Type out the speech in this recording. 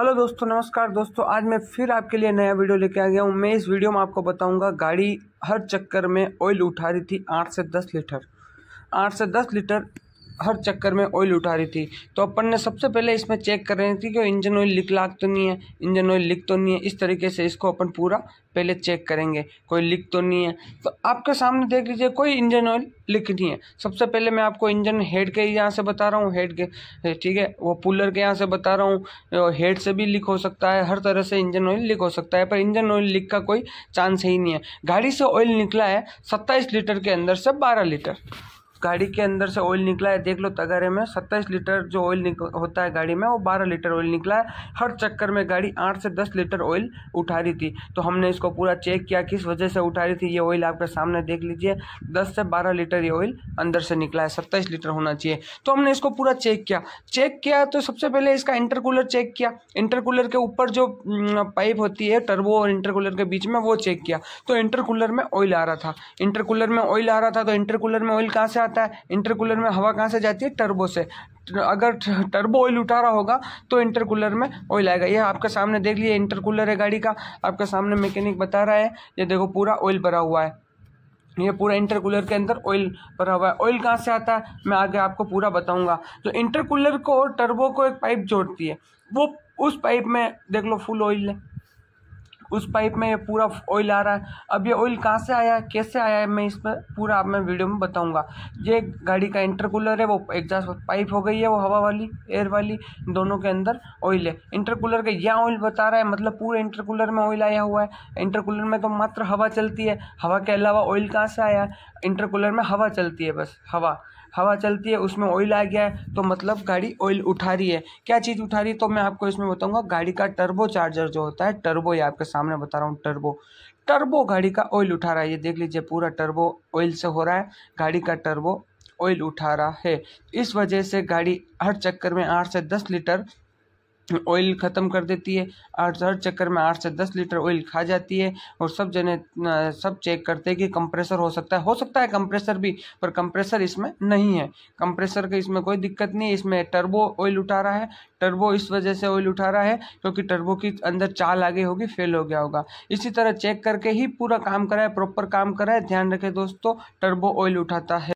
hello दोस्तों नमस्कार दोस्तों आज मैं फिर आपके लिए नया वीडियो लेके आ गया हूँ मैं इस वीडियो में आपको बताऊँगा गाड़ी हर चक्कर में ऑयल उठा रही थी आठ से दस लीटर आठ से दस लीटर हर चक्कर में ऑयल उठा रही थी तो अपन ने सबसे पहले इसमें चेक कर रही थी कि इंजन ऑयल लिक लाग तो नहीं है इंजन ऑयल लिक तो नहीं है इस तरीके से इसको अपन पूरा पहले चेक करेंगे कोई लिक तो नहीं है तो आपके सामने देख लीजिए कोई इंजन ऑयल लिक नहीं है सबसे पहले मैं आपको इंजन हेड के यहाँ से बता रहा हूँ हेड के ठीक है वो पुलर के यहाँ से बता रहा हूँ हेड से भी लिक हो सकता है हर तरह से इंजन ऑयल लिक हो सकता है पर इंजन ऑयल लिक का कोई चांस ही नहीं है गाड़ी से ऑयल निकला है सत्ताईस लीटर के अंदर से बारह लीटर गाड़ी के अंदर से ऑयल निकला है देख लो तगारे में सत्ताईस लीटर जो ऑयल होता है गाड़ी में वो बारह लीटर ऑयल निकला है हर चक्कर में गाड़ी आठ से दस लीटर ऑयल उठा रही थी तो हमने इसको पूरा चेक किया किस वजह से उठा रही थी ये ऑयल आपके सामने देख लीजिए दस से बारह लीटर ये ऑयल अंदर से निकला है सत्ताईस लीटर होना चाहिए तो हमने इसको पूरा चेक किया चेक किया तो सबसे पहले इसका इंटरकूलर चेक किया इंटरकूलर के ऊपर जो पाइप होती है टर्बो और इंटरकूलर के बीच में वो चेक किया तो इंटरकूलर में ऑयल आ रहा था इंटरकूलर में ऑयल आ रहा था तो इंटरकूलर में ऑयल कहाँ से आता है इंटरकूलर में हवा कहाँ से जाती है टर्बो से अगर टर्बो ऑयल उठा रहा होगा तो इंटरकूलर में ऑयल आएगा यह आपके सामने देख लिया इंटरकूलर है गाड़ी का आपके सामने मैकेनिक बता रहा है ये देखो पूरा ऑयल भरा हुआ है ये पूरा इंटरकूलर के अंदर ऑयल भरा हुआ है ऑयल कहाँ से आता है मैं आगे आपको पूरा बताऊंगा तो इंटरकूलर को और टर्बो को एक पाइप जोड़ती है वो उस पाइप में देख लो फुल ऑयल है उस पाइप में ये पूरा ऑयल आ रहा है अब ये ऑयल कहाँ से आया है कैसे आया है मैं इस पर पूरा आप मैं वीडियो में बताऊँगा ये गाड़ी का इंटरकूलर है वो एग्जास्ट पाइप हो गई है वो हवा वाली एयर वाली दोनों के अंदर ऑयल है इंटरकूलर का यह ऑयल बता रहा है मतलब पूरे इंटरकूलर में ऑयल आया हुआ है इंटरकूलर में तो मात्र हवा चलती है हवा के अलावा ऑयल कहाँ से आया है इंटरकूलर में हवा चलती है बस हवा हवा चलती है उसमें ऑयल आ गया है तो मतलब गाड़ी ऑयल उठा रही है क्या चीज़ उठा रही है तो मैं आपको इसमें बताऊंगा गाड़ी का टर्बो चार्जर जो होता है टर्बो ये आपके सामने बता रहा हूँ टर्बो टर्बो गाड़ी का ऑयल उठा रहा है ये देख लीजिए पूरा टर्बो ऑयल से हो रहा है गाड़ी का टर्बो ऑयल उठा रहा है इस वजह से गाड़ी हर चक्कर में आठ से दस लीटर ऑयल ख़त्म कर देती है आठ हर चक्कर में आठ से दस लीटर ऑयल खा जाती है और सब जने सब चेक करते हैं कि कंप्रेसर हो सकता है हो सकता है कंप्रेसर भी पर कंप्रेसर इसमें नहीं है कंप्रेसर के इसमें कोई दिक्कत नहीं है इसमें टर्बो ऑयल उठा रहा है टर्बो इस वजह से ऑयल उठा रहा है क्योंकि टर्बो की अंदर चाल आ गई होगी फेल हो गया होगा इसी तरह चेक करके ही पूरा काम कराए प्रॉपर काम कराए ध्यान रखें दोस्तों टर्बो ऑयल उठाता है